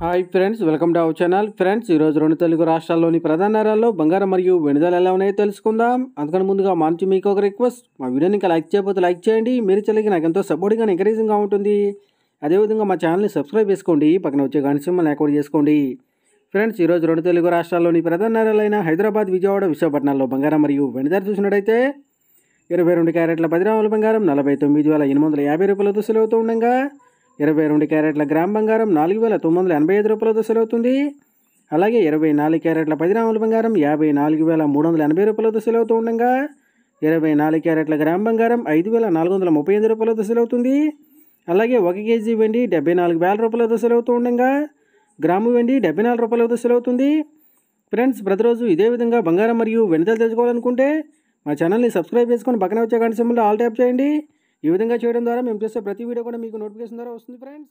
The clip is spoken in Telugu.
hi friends welcome to our channel friends ఈరోజు రెండు తెలుగు రాష్ట్రాల్లోని ప్రధాన నగరాల్లో బంగారం మరియు వెనుదలు ఎలా ఉన్నాయో తెలుసుకుందాం అందుకని ముందుగా మంచి మీకు ఒక రిక్వెస్ట్ మా వీడియోని ఇంకా లైక్ చేయకపోతే లైక్ చేయండి మీరు చెల్లికి నాకు ఎంతో సపోర్ట్గా ఎంకరేజింగ్గా ఉంటుంది అదేవిధంగా మా ఛానల్ని సబ్స్క్రైబ్ చేసుకోండి పక్కన వచ్చే గణసింహల్ని యాక్టివేట్ చేసుకోండి ఫ్రెండ్స్ ఈరోజు రెండు తెలుగు రాష్ట్రాల్లోని ప్రధాన నగరాలైన హైదరాబాద్ విజయవాడ విశాఖపట్నంలో బంగారం మరియు వెనుదలు చూసినట్టయితే ఇరవై రెండు క్యారెట్ల పది రాముల బంగారం నలభై తొమ్మిది వేల ఎనిమిది వందల యాభై రూపాయలతో సెలవుతూ ఉండగా ఇరవై రెండు క్యారెట్ల గ్రామ్ బంగారం నాలుగు వేల తొమ్మిది వందల ఎనభై ఐదు రూపాయలతో సెలవుతుంది అలాగే ఇరవై నాలుగు క్యారెట్ల పది రాముల బంగారం యాభై నాలుగు వేల మూడు వందల ఎనభై రూపాయలతో సెలవుతూ ఉండగా ఇరవై నాలుగు క్యారెట్ల గ్రామ్ బంగారం ఐదు వేల నాలుగు వందల ముప్పై ఎనిమిది రూపాయలతో సెలవుతుంది అలాగే ఒక కేజీ వెండి డెబ్బై నాలుగు వేల రూపాయలతో సెలవుతూ ఉండగా గ్రాము వెండి డెబ్బై నాలుగు రూపాయలతో సెలవుతుంది ఫ్రెండ్స్ ప్రతిరోజు ఇదే విధంగా బంగారం మరియు వెనుదలు తెచ్చుకోవాలనుకుంటే మా ఛానల్ని సబ్స్క్రైబ్ చేసుకొని పక్కన వచ్చే గంట సింబల్ ఆల్ టైప్ చేయండి ఈ విధంగా చేయడం ద్వారా మేము చేసే ప్రతి వీడియో కూడా మీకు నోటిఫికేషన్ ద్వారా వస్తుంది ఫ్రెండ్స్